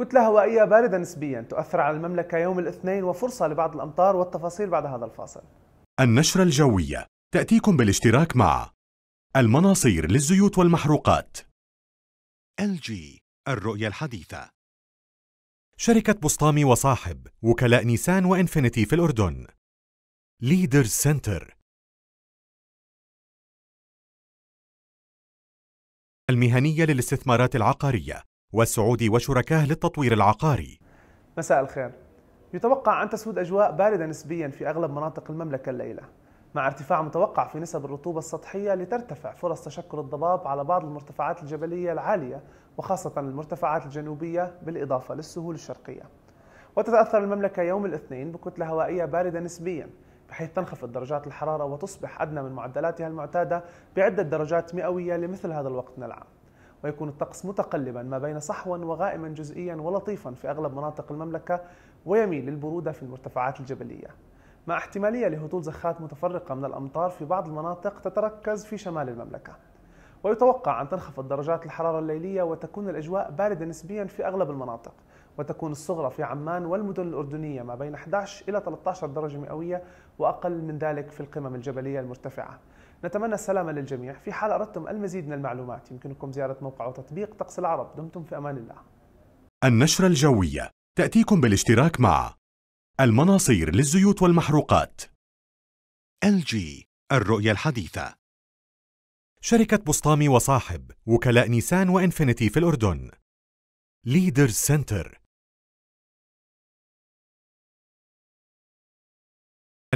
كتلة هوائية باردة نسبيا تؤثر على المملكة يوم الاثنين وفرصة لبعض الأمطار والتفاصيل بعد هذا الفاصل النشرة الجوية تأتيكم بالاشتراك مع المناصير للزيوت والمحروقات LG الرؤية الحديثة شركة بسطامي وصاحب وكلاء نيسان وإنفينيتي في الأردن ليدر سنتر المهنية للاستثمارات العقارية والسعودي وشركاه للتطوير العقاري مساء الخير يتوقع أن تسود أجواء باردة نسبيا في أغلب مناطق المملكة الليلة مع ارتفاع متوقع في نسب الرطوبة السطحية لترتفع فرص تشكل الضباب على بعض المرتفعات الجبلية العالية وخاصة المرتفعات الجنوبية بالإضافة للسهول الشرقية وتتأثر المملكة يوم الاثنين بكتلة هوائية باردة نسبيا بحيث تنخفض درجات الحرارة وتصبح أدنى من معدلاتها المعتادة بعدة درجات مئوية لمثل هذا الوقت من العام ويكون الطقس متقلبا ما بين صحوا وغائما جزئيا ولطيفا في أغلب مناطق المملكة ويميل للبرودة في المرتفعات الجبلية مع احتمالية لهطول زخات متفرقة من الأمطار في بعض المناطق تتركز في شمال المملكة ويتوقع أن تنخفض درجات الحرارة الليلية وتكون الأجواء باردة نسبيا في أغلب المناطق وتكون الصغرى في عمان والمدن الأردنية ما بين 11 إلى 13 درجة مئوية وأقل من ذلك في القمم الجبلية المرتفعة نتمنى السلامة للجميع في حال أردتم المزيد من المعلومات يمكنكم زيارة موقع وتطبيق طقس العرب دمتم في أمان الله النشرة الجوية تأتيكم بالاشتراك مع المناصير للزيوت والمحروقات LG الرؤية الحديثة شركة بسطامي وصاحب وكلاء نيسان وإنفينيتي في الأردن ليدرز سنتر